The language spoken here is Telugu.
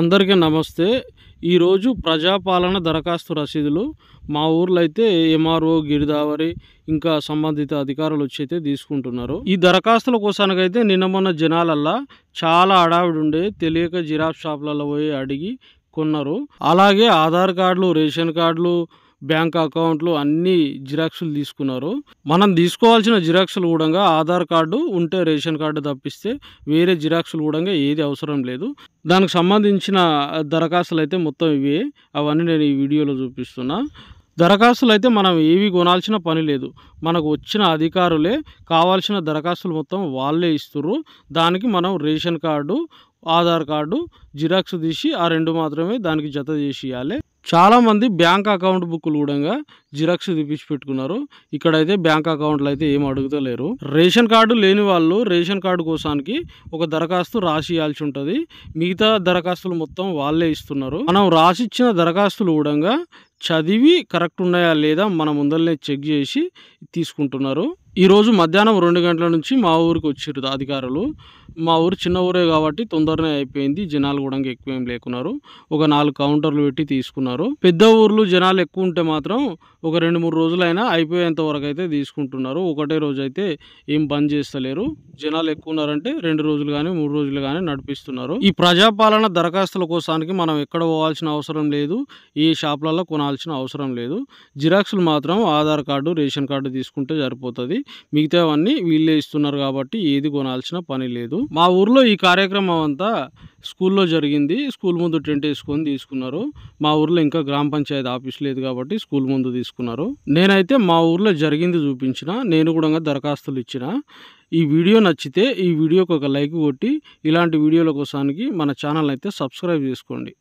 అందరికీ నమస్తే ఈరోజు ప్రజాపాలన దరఖాస్తు రసీదులు మా ఊర్లో అయితే ఎంఆర్ఓ గిరిదావరి ఇంకా సంబంధిత అధికారులు వచ్చి అయితే తీసుకుంటున్నారు ఈ దరఖాస్తుల కోసానికైతే నిన్న మొన్న జనాలల్లా చాలా అడావిడి ఉండే తెలియక జిరాఫ్ షాప్లలో పోయి అడిగి కొన్నారు అలాగే ఆధార్ కార్డులు రేషన్ కార్డులు బ్యాంక్ అకౌంట్లు అన్ని జిరాక్సులు తీసుకున్నారు మనం తీసుకోవాల్సిన జిరాక్సులు కూడా ఆధార్ కార్డు ఉంటే రేషన్ కార్డు తప్పిస్తే వేరే జిరాక్సులు కూడా ఏది అవసరం లేదు దానికి సంబంధించిన దరఖాస్తులు అయితే మొత్తం ఇవే అవన్నీ నేను ఈ వీడియోలో చూపిస్తున్నా దరఖాస్తులు అయితే మనం ఏవి కొనాల్సిన పని లేదు మనకు వచ్చిన అధికారులే కావాల్సిన దరఖాస్తులు మొత్తం వాళ్ళే ఇస్తుర్రు దానికి మనం ration card Aadhaar card xerox తీసి ఆ రెండు మాత్రమే దానికి జత చేసి ఇవ్వాలి చాలామంది బ్యాంక్ అకౌంట్ బుక్లు కూడా జిరాక్స్ తీపించి పెట్టుకున్నారు ఇక్కడైతే బ్యాంక్ అకౌంట్లు అయితే ఏం అడుగుతలేరు రేషన్ కార్డు లేని వాళ్ళు రేషన్ కార్డు కోసానికి ఒక దరఖాస్తు రాసి ఇవ్వాల్సి ఉంటుంది మిగతా దరఖాస్తులు మొత్తం వాళ్ళే ఇస్తున్నారు మనం రాసిచ్చిన దరఖాస్తులు కూడా చదివి కరెక్ట్ ఉన్నాయా లేదా మన ముందరనే చెక్ చేసి తీసుకుంటున్నారు ఈరోజు మధ్యాహ్నం రెండు గంటల నుంచి మా ఊరికి వచ్చిర్రు అధికారులు మా ఊరు చిన్న ఊరే కాబట్టి తొందరనే అయిపోయింది జనాలు కూడా ఎక్కువ ఏం లేకున్నారు ఒక నాలుగు కౌంటర్లు పెట్టి తీసుకున్నారు పెద్ద ఊర్లు జనాలు ఎక్కువ ఉంటే మాత్రం ఒక రెండు మూడు రోజులైనా అయిపోయేంత వరకు అయితే తీసుకుంటున్నారు ఒకటే రోజు అయితే ఏం బంద్ చేస్తలేరు జనాలు ఎక్కువ ఉన్నారంటే రెండు రోజులు కానీ మూడు రోజులు కానీ నడిపిస్తున్నారు ఈ ప్రజాపాలన దరఖాస్తుల కోసానికి మనం ఎక్కడ పోవాల్సిన అవసరం లేదు ఈ షాప్లలో కొన కొనాల్సిన అవసరం లేదు జిరాక్స్లు మాత్రం ఆధార్ కార్డు రేషన్ కార్డు తీసుకుంటే సరిపోతుంది మిగతావన్నీ వీళ్ళే ఇస్తున్నారు కాబట్టి ఏది కొనాల్సిన పని లేదు మా ఊర్లో ఈ కార్యక్రమం అంతా స్కూల్లో జరిగింది స్కూల్ ముందు టెంట్ వేసుకొని తీసుకున్నారు మా ఊర్లో ఇంకా గ్రామ పంచాయతీ ఆఫీస్ లేదు కాబట్టి స్కూల్ ముందు తీసుకున్నారు నేనైతే మా ఊర్లో జరిగింది చూపించిన నేను కూడా దరఖాస్తులు ఇచ్చిన ఈ వీడియో నచ్చితే ఈ వీడియోకి ఒక లైక్ కొట్టి ఇలాంటి వీడియోల కోసానికి మన ఛానల్ అయితే సబ్స్క్రైబ్ చేసుకోండి